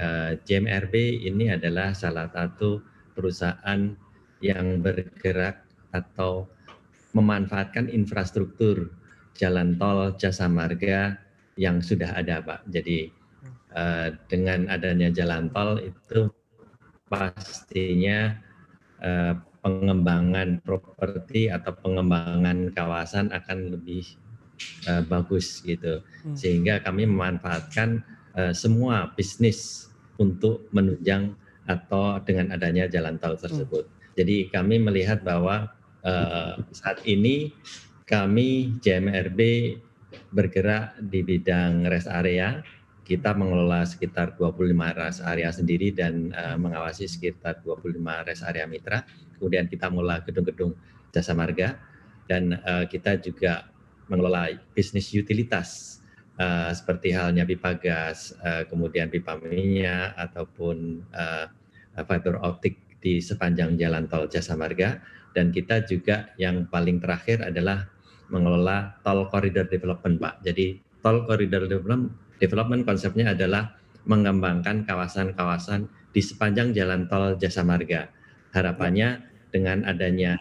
Uh, ini adalah salah satu perusahaan yang bergerak atau memanfaatkan infrastruktur jalan tol jasa marga yang sudah ada, Pak. Jadi eh, dengan adanya jalan tol itu pastinya eh, pengembangan properti atau pengembangan kawasan akan lebih bagus gitu. Hmm. Sehingga kami memanfaatkan Eh, semua bisnis untuk menunjang atau dengan adanya jalan tol tersebut. Hmm. Jadi kami melihat bahwa uh, saat ini kami JMRB bergerak di bidang rest area. Kita mengelola sekitar 25 rest area sendiri dan uh, mengawasi sekitar 25 rest area mitra. Kemudian kita mengelola gedung-gedung jasa marga dan uh, kita juga mengelola bisnis utilitas Eh, seperti halnya pipa gas, eh, kemudian pipa minyak ataupun uh, fiber optik di sepanjang jalan tol Jasa Marga dan kita juga yang paling terakhir adalah mengelola tol koridor development Pak. Jadi tol koridor development konsepnya adalah mengembangkan kawasan-kawasan di sepanjang jalan tol Jasa Marga. Harapannya dengan adanya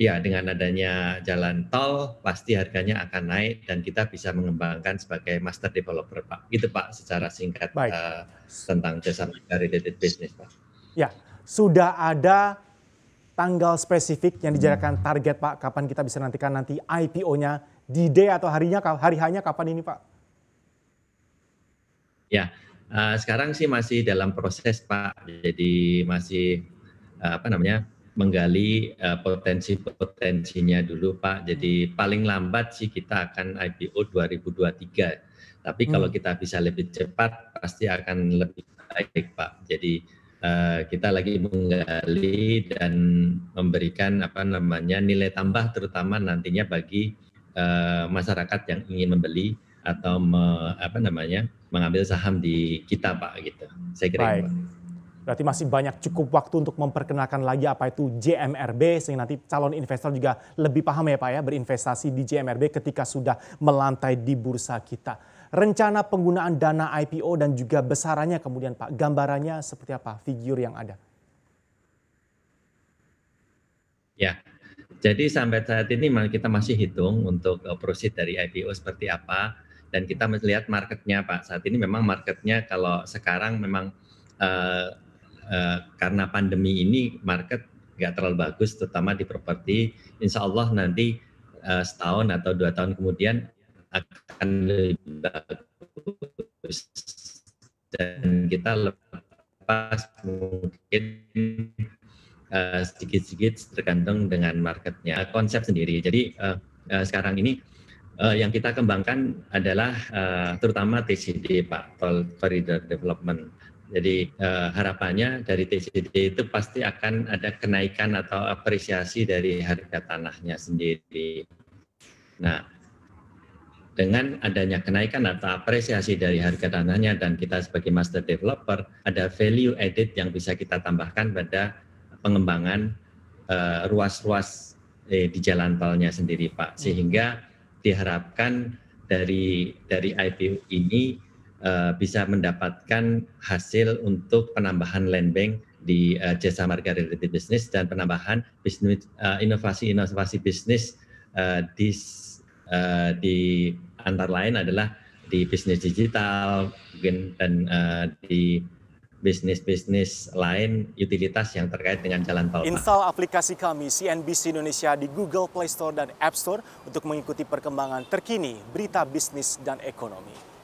ya dengan adanya jalan tol pasti harganya akan naik dan kita bisa mengembangkan sebagai master developer Pak. Gitu Pak secara singkat Uh, tentang jasa marga related business Pak. Ya, sudah ada tanggal spesifik yang dijadikan target Pak kapan kita bisa nantikan nanti IPO-nya di day atau harinya hari hanya kapan ini Pak? Ya, uh, sekarang sih masih dalam proses Pak. Jadi masih uh, apa namanya? menggali uh, potensi-potensinya dulu Pak. Jadi paling lambat sih kita akan IPO 2023. Tapi hmm. kalau kita bisa lebih cepat pasti akan lebih baik Pak. Jadi uh, kita lagi menggali dan memberikan apa namanya nilai tambah terutama nantinya bagi uh, masyarakat yang ingin membeli atau me, apa namanya mengambil saham di kita Pak gitu. Saya kira Pak. Berarti masih banyak cukup waktu untuk memperkenalkan lagi apa itu JMRB sehingga nanti calon investor juga lebih paham ya Pak ya berinvestasi di JMRB ketika sudah melantai di bursa kita. Rencana penggunaan dana IPO dan juga besarannya kemudian Pak, gambarannya seperti apa figur yang ada? Ya, jadi sampai saat ini kita masih hitung untuk eh, proceed dari IPO seperti apa dan kita melihat marketnya Pak. Saat ini memang marketnya kalau sekarang memang eh, Eh, karena pandemi ini market nggak terlalu bagus, terutama di properti. Insya Allah nanti uh, setahun atau dua tahun kemudian akan lebih bagus dan kita lepas mungkin eh, sedikit-sedikit uh, tergantung dengan marketnya konsep sendiri. Jadi uh, uh, sekarang ini uh, yang kita kembangkan adalah uh, terutama TCD Pak Tol Corridor Development jadi uh, harapannya dari TCD itu pasti akan ada kenaikan atau apresiasi dari harga tanahnya sendiri. Nah, dengan adanya kenaikan atau apresiasi dari harga tanahnya dan kita sebagai master developer ada value added yang bisa kita tambahkan pada pengembangan ruas eh, ruas-ruas eh, di jalan tolnya sendiri Pak. Hmm. Sehingga diharapkan dari dari IPO ini uh, bisa mendapatkan hasil untuk penambahan land bank di uh, jasa marga related business dan penambahan bisnis uh, inovasi inovasi bisnis uh, di uh, di antar lain adalah di bisnis digital mungkin dan uh, di bisnis-bisnis lain utilitas yang terkait dengan jalan tol. Install aplikasi kami CNBC Indonesia di Google Play Store dan App Store untuk mengikuti perkembangan terkini berita bisnis dan ekonomi.